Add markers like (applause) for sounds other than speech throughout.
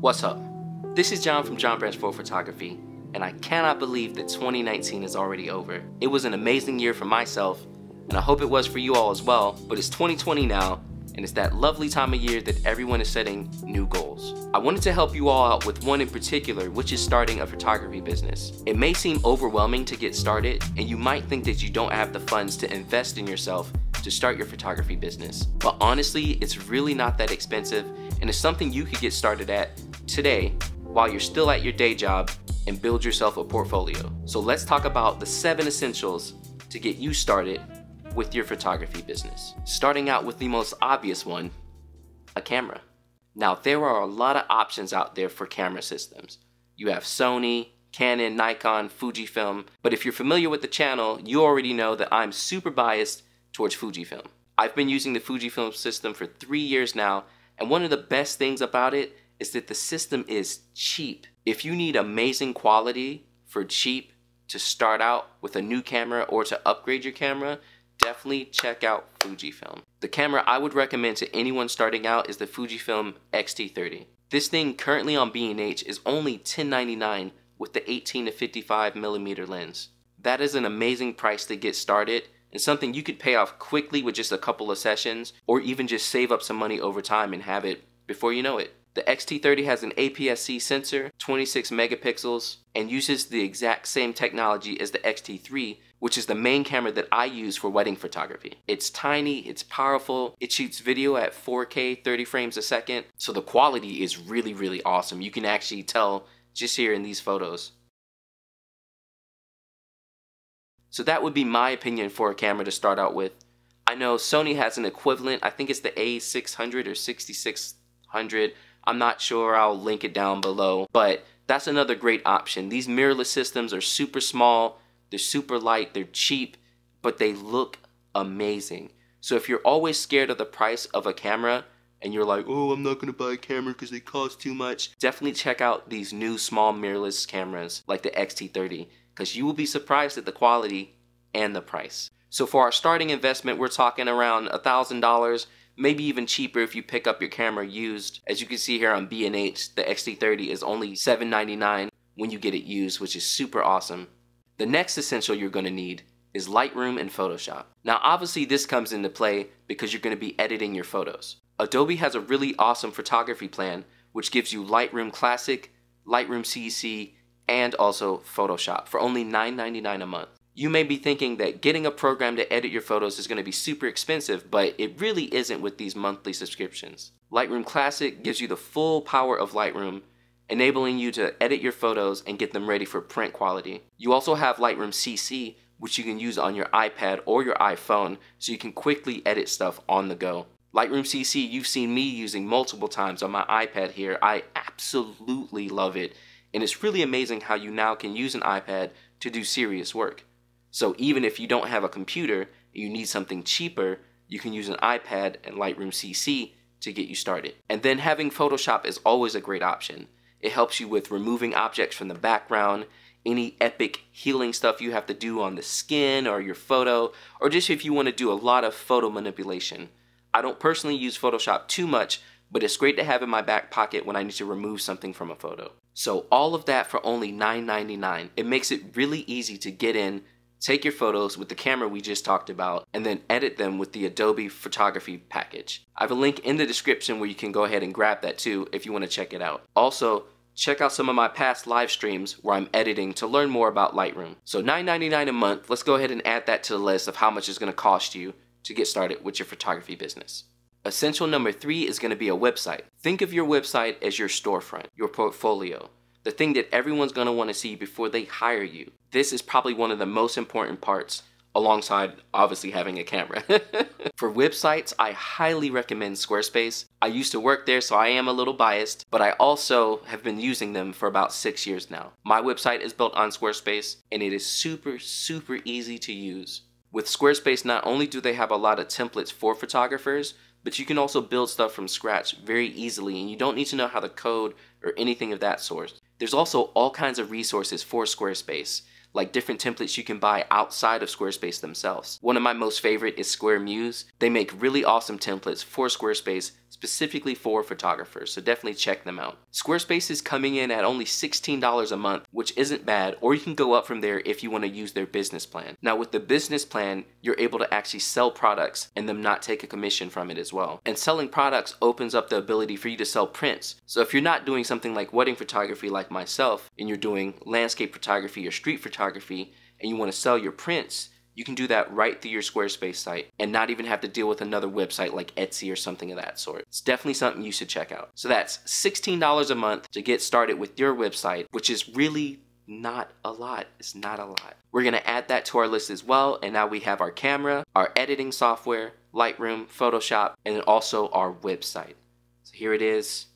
What's up? This is John from John Branch 4 Photography, and I cannot believe that 2019 is already over. It was an amazing year for myself, and I hope it was for you all as well, but it's 2020 now, and it's that lovely time of year that everyone is setting new goals. I wanted to help you all out with one in particular, which is starting a photography business. It may seem overwhelming to get started, and you might think that you don't have the funds to invest in yourself to start your photography business. But honestly, it's really not that expensive, and it's something you could get started at today while you're still at your day job and build yourself a portfolio. So let's talk about the seven essentials to get you started with your photography business. Starting out with the most obvious one, a camera. Now there are a lot of options out there for camera systems. You have Sony, Canon, Nikon, Fujifilm, but if you're familiar with the channel, you already know that I'm super biased towards Fujifilm. I've been using the Fujifilm system for three years now, and one of the best things about it is that the system is cheap. If you need amazing quality for cheap to start out with a new camera or to upgrade your camera, definitely check out Fujifilm. The camera I would recommend to anyone starting out is the Fujifilm X-T30. This thing currently on B&H is only $10.99 with the 18 to 55 millimeter lens. That is an amazing price to get started and something you could pay off quickly with just a couple of sessions or even just save up some money over time and have it before you know it. The X-T30 has an APS-C sensor, 26 megapixels, and uses the exact same technology as the X-T3, which is the main camera that I use for wedding photography. It's tiny, it's powerful, it shoots video at 4K 30 frames a second, so the quality is really, really awesome. You can actually tell just here in these photos. So that would be my opinion for a camera to start out with. I know Sony has an equivalent, I think it's the A600 or 6600, I'm not sure, I'll link it down below, but that's another great option. These mirrorless systems are super small, they're super light, they're cheap, but they look amazing. So if you're always scared of the price of a camera and you're like, oh, I'm not gonna buy a camera because they cost too much, definitely check out these new small mirrorless cameras like the X-T30 because you will be surprised at the quality and the price. So for our starting investment, we're talking around $1,000 maybe even cheaper if you pick up your camera used. As you can see here on B&H, the X-T30 is only $7.99 when you get it used, which is super awesome. The next essential you're gonna need is Lightroom and Photoshop. Now obviously this comes into play because you're gonna be editing your photos. Adobe has a really awesome photography plan which gives you Lightroom Classic, Lightroom CC, and also Photoshop for only $9.99 a month you may be thinking that getting a program to edit your photos is going to be super expensive, but it really isn't with these monthly subscriptions. Lightroom Classic gives you the full power of Lightroom, enabling you to edit your photos and get them ready for print quality. You also have Lightroom CC, which you can use on your iPad or your iPhone, so you can quickly edit stuff on the go. Lightroom CC, you've seen me using multiple times on my iPad here. I absolutely love it, and it's really amazing how you now can use an iPad to do serious work. So even if you don't have a computer you need something cheaper, you can use an iPad and Lightroom CC to get you started. And then having Photoshop is always a great option. It helps you with removing objects from the background, any epic healing stuff you have to do on the skin or your photo, or just if you want to do a lot of photo manipulation. I don't personally use Photoshop too much, but it's great to have in my back pocket when I need to remove something from a photo. So all of that for only $9.99. It makes it really easy to get in take your photos with the camera we just talked about, and then edit them with the Adobe Photography package. I have a link in the description where you can go ahead and grab that too if you want to check it out. Also, check out some of my past live streams where I'm editing to learn more about Lightroom. So $9.99 a month, let's go ahead and add that to the list of how much it's going to cost you to get started with your photography business. Essential number three is going to be a website. Think of your website as your storefront, your portfolio, the thing that everyone's going to want to see before they hire you this is probably one of the most important parts alongside obviously having a camera. (laughs) For websites, I highly recommend Squarespace. I used to work there, so I am a little biased, but I also have been using them for about six years now. My website is built on Squarespace, and it is super, super easy to use. With Squarespace, not only do they have a lot of templates for photographers, but you can also build stuff from scratch very easily, and you don't need to know how to code or anything of that sort. There's also all kinds of resources for Squarespace like different templates you can buy outside of Squarespace themselves. One of my most favorite is Square Muse. They make really awesome templates for Squarespace specifically for photographers, so definitely check them out. Squarespace is coming in at only $16 a month, which isn't bad, or you can go up from there if you want to use their business plan. Now with the business plan, you're able to actually sell products and them not take a commission from it as well. And selling products opens up the ability for you to sell prints. So if you're not doing something like wedding photography like myself, and you're doing landscape photography or street photography, and you want to sell your prints, you can do that right through your Squarespace site and not even have to deal with another website like Etsy or something of that sort. It's definitely something you should check out. So that's $16 a month to get started with your website, which is really not a lot. It's not a lot. We're gonna add that to our list as well, and now we have our camera, our editing software, Lightroom, Photoshop, and also our website. So here it is,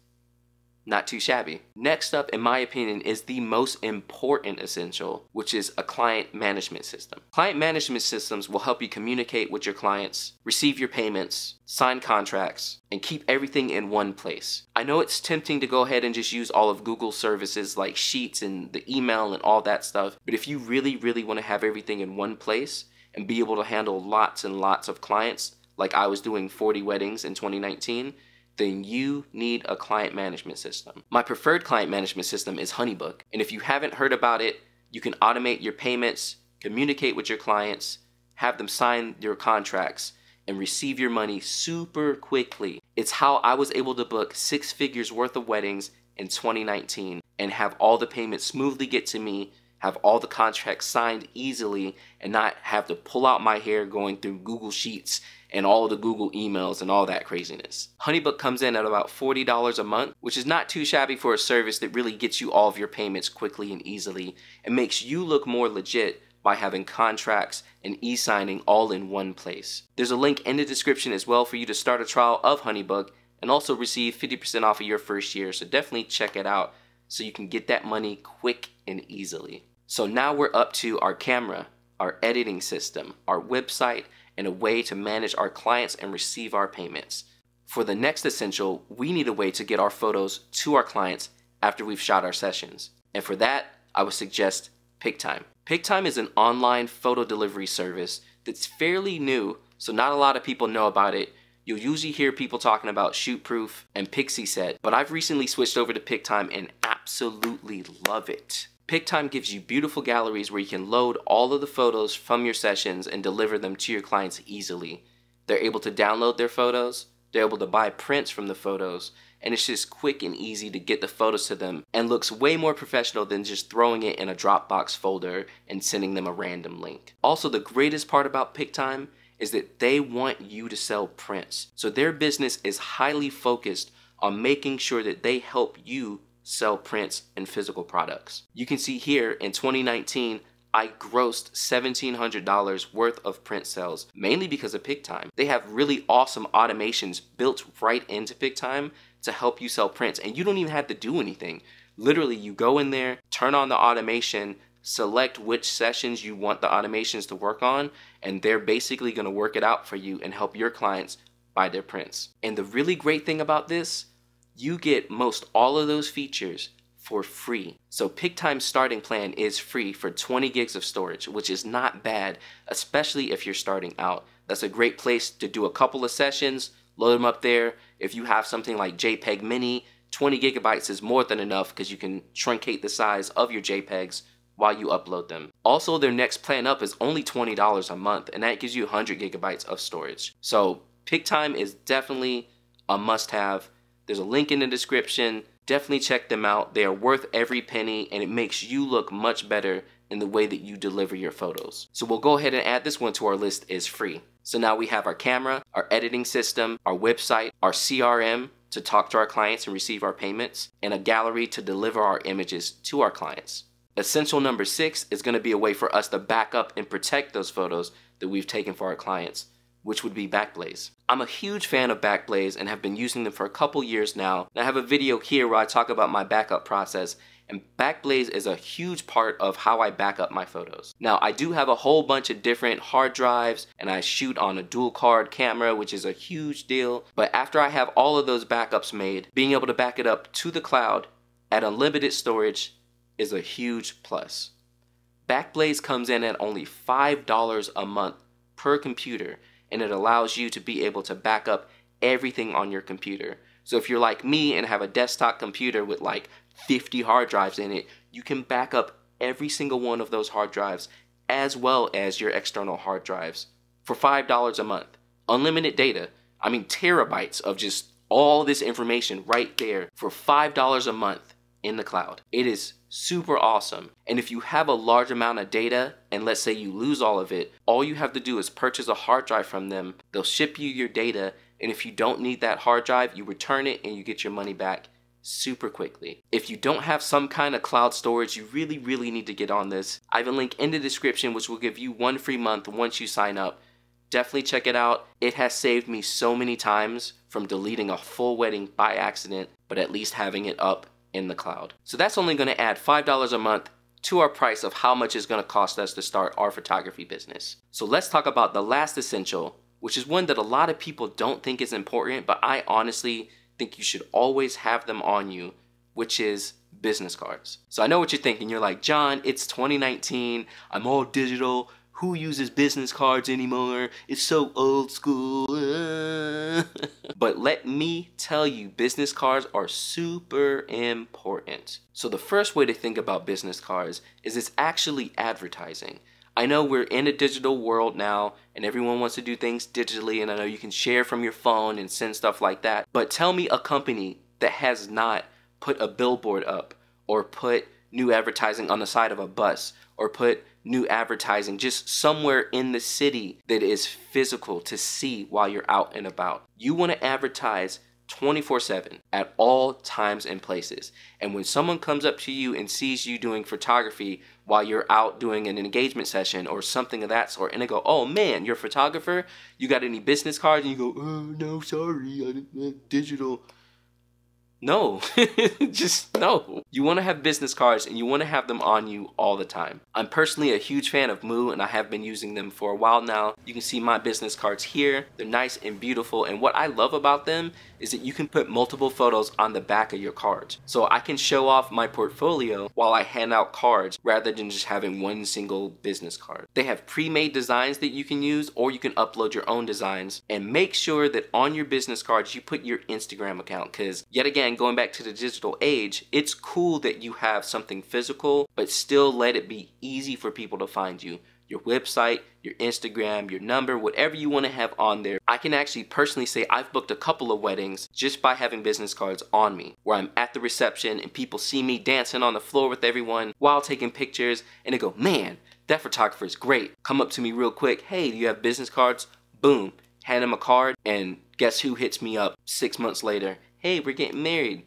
not too shabby. Next up, in my opinion, is the most important essential, which is a client management system. Client management systems will help you communicate with your clients, receive your payments, sign contracts, and keep everything in one place. I know it's tempting to go ahead and just use all of Google services like Sheets and the email and all that stuff, but if you really, really want to have everything in one place and be able to handle lots and lots of clients, like I was doing 40 weddings in 2019, then you need a client management system. My preferred client management system is HoneyBook, and if you haven't heard about it, you can automate your payments, communicate with your clients, have them sign your contracts, and receive your money super quickly. It's how I was able to book six figures worth of weddings in 2019 and have all the payments smoothly get to me, have all the contracts signed easily, and not have to pull out my hair going through Google Sheets and all the Google emails and all that craziness. HoneyBook comes in at about $40 a month, which is not too shabby for a service that really gets you all of your payments quickly and easily and makes you look more legit by having contracts and e-signing all in one place. There's a link in the description as well for you to start a trial of HoneyBook and also receive 50% off of your first year, so definitely check it out so you can get that money quick and easily. So now we're up to our camera, our editing system, our website, and a way to manage our clients and receive our payments. For the next essential, we need a way to get our photos to our clients after we've shot our sessions. And for that, I would suggest PicTime. PicTime is an online photo delivery service that's fairly new, so not a lot of people know about it. You'll usually hear people talking about ShootProof and PixieSet, but I've recently switched over to PicTime and absolutely love it. PickTime gives you beautiful galleries where you can load all of the photos from your sessions and deliver them to your clients easily. They're able to download their photos, they're able to buy prints from the photos, and it's just quick and easy to get the photos to them and looks way more professional than just throwing it in a Dropbox folder and sending them a random link. Also, the greatest part about PickTime is that they want you to sell prints. So their business is highly focused on making sure that they help you sell prints and physical products. You can see here in 2019, I grossed $1,700 worth of print sales, mainly because of PickTime. They have really awesome automations built right into PickTime to help you sell prints, and you don't even have to do anything. Literally, you go in there, turn on the automation, select which sessions you want the automations to work on, and they're basically gonna work it out for you and help your clients buy their prints. And the really great thing about this you get most all of those features for free. So PickTime starting plan is free for 20 gigs of storage, which is not bad, especially if you're starting out. That's a great place to do a couple of sessions, load them up there. If you have something like JPEG Mini, 20 gigabytes is more than enough because you can truncate the size of your JPEGs while you upload them. Also, their next plan up is only $20 a month, and that gives you 100 gigabytes of storage. So PickTime is definitely a must have there's a link in the description. Definitely check them out. They are worth every penny and it makes you look much better in the way that you deliver your photos. So we'll go ahead and add this one to our list Is free. So now we have our camera, our editing system, our website, our CRM to talk to our clients and receive our payments, and a gallery to deliver our images to our clients. Essential number six is gonna be a way for us to back up and protect those photos that we've taken for our clients which would be Backblaze. I'm a huge fan of Backblaze and have been using them for a couple years now. And I have a video here where I talk about my backup process and Backblaze is a huge part of how I back up my photos. Now I do have a whole bunch of different hard drives and I shoot on a dual card camera which is a huge deal but after I have all of those backups made being able to back it up to the cloud at unlimited storage is a huge plus. Backblaze comes in at only $5 a month per computer and it allows you to be able to back up everything on your computer. So if you're like me and have a desktop computer with like 50 hard drives in it, you can back up every single one of those hard drives as well as your external hard drives for $5 a month. Unlimited data, I mean terabytes of just all this information right there for $5 a month in the cloud. It is super awesome. And if you have a large amount of data, and let's say you lose all of it, all you have to do is purchase a hard drive from them. They'll ship you your data, and if you don't need that hard drive, you return it and you get your money back super quickly. If you don't have some kind of cloud storage, you really, really need to get on this. I have a link in the description which will give you one free month once you sign up. Definitely check it out. It has saved me so many times from deleting a full wedding by accident, but at least having it up in the cloud. So that's only gonna add $5 a month to our price of how much it's gonna cost us to start our photography business. So let's talk about the last essential, which is one that a lot of people don't think is important, but I honestly think you should always have them on you, which is business cards. So I know what you're thinking. You're like, John, it's 2019, I'm all digital, who uses business cards anymore? It's so old school. (laughs) but let me tell you, business cards are super important. So the first way to think about business cards is it's actually advertising. I know we're in a digital world now and everyone wants to do things digitally and I know you can share from your phone and send stuff like that. But tell me a company that has not put a billboard up or put new advertising on the side of a bus or put new advertising, just somewhere in the city that is physical to see while you're out and about. You want to advertise 24 7 at all times and places. And when someone comes up to you and sees you doing photography while you're out doing an engagement session or something of that sort, and they go, Oh man, you're a photographer, you got any business cards? And you go, Oh no, sorry, I, I, uh, digital. No, (laughs) just no. You want to have business cards and you want to have them on you all the time. I'm personally a huge fan of Moo and I have been using them for a while now. You can see my business cards here. They're nice and beautiful and what I love about them is that you can put multiple photos on the back of your cards. So I can show off my portfolio while I hand out cards rather than just having one single business card. They have pre-made designs that you can use or you can upload your own designs and make sure that on your business cards you put your Instagram account because yet again going back to the digital age, it's cool that you have something physical but still let it be easy for people to find you your website, your Instagram, your number, whatever you want to have on there. I can actually personally say I've booked a couple of weddings just by having business cards on me, where I'm at the reception and people see me dancing on the floor with everyone while taking pictures and they go, man, that photographer is great. Come up to me real quick, hey, do you have business cards? Boom, hand him a card, and guess who hits me up six months later? Hey, we're getting married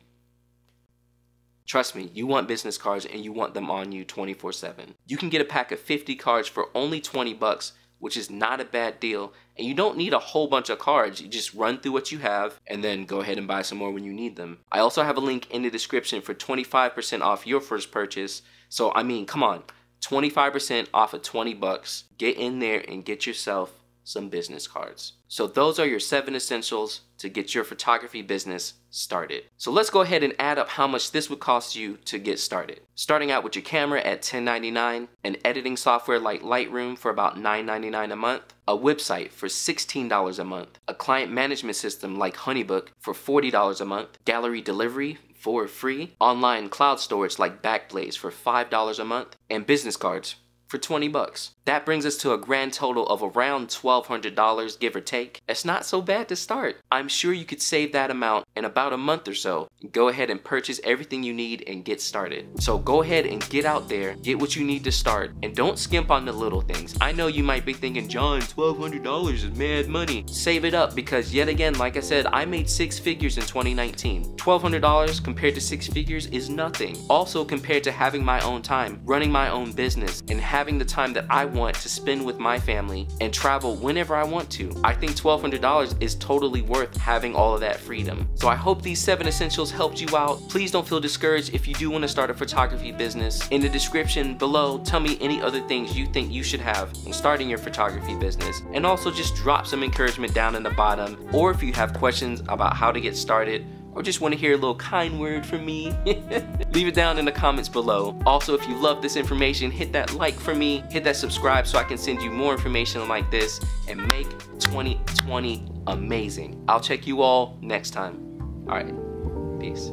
Trust me, you want business cards and you want them on you 24/7. You can get a pack of 50 cards for only 20 bucks, which is not a bad deal, and you don't need a whole bunch of cards. You just run through what you have and then go ahead and buy some more when you need them. I also have a link in the description for 25% off your first purchase. So I mean, come on, 25% off of 20 bucks. Get in there and get yourself some business cards. So those are your seven essentials to get your photography business started. So let's go ahead and add up how much this would cost you to get started. Starting out with your camera at $10.99, an editing software like Lightroom for about $9.99 a month, a website for $16 a month, a client management system like HoneyBook for $40 a month, gallery delivery for free, online cloud storage like Backblaze for $5 a month, and business cards for 20 bucks. That brings us to a grand total of around $1,200, give or take. It's not so bad to start. I'm sure you could save that amount in about a month or so. Go ahead and purchase everything you need and get started. So go ahead and get out there, get what you need to start, and don't skimp on the little things. I know you might be thinking, John, $1,200 is mad money. Save it up because yet again, like I said, I made six figures in 2019. $1,200 compared to six figures is nothing. Also compared to having my own time, running my own business, and having having the time that I want to spend with my family and travel whenever I want to. I think $1,200 is totally worth having all of that freedom. So I hope these seven essentials helped you out. Please don't feel discouraged if you do want to start a photography business. In the description below, tell me any other things you think you should have when starting your photography business. And also just drop some encouragement down in the bottom. Or if you have questions about how to get started, or just want to hear a little kind word from me, (laughs) leave it down in the comments below. Also, if you love this information, hit that like for me, hit that subscribe so I can send you more information like this and make 2020 amazing. I'll check you all next time. All right, peace.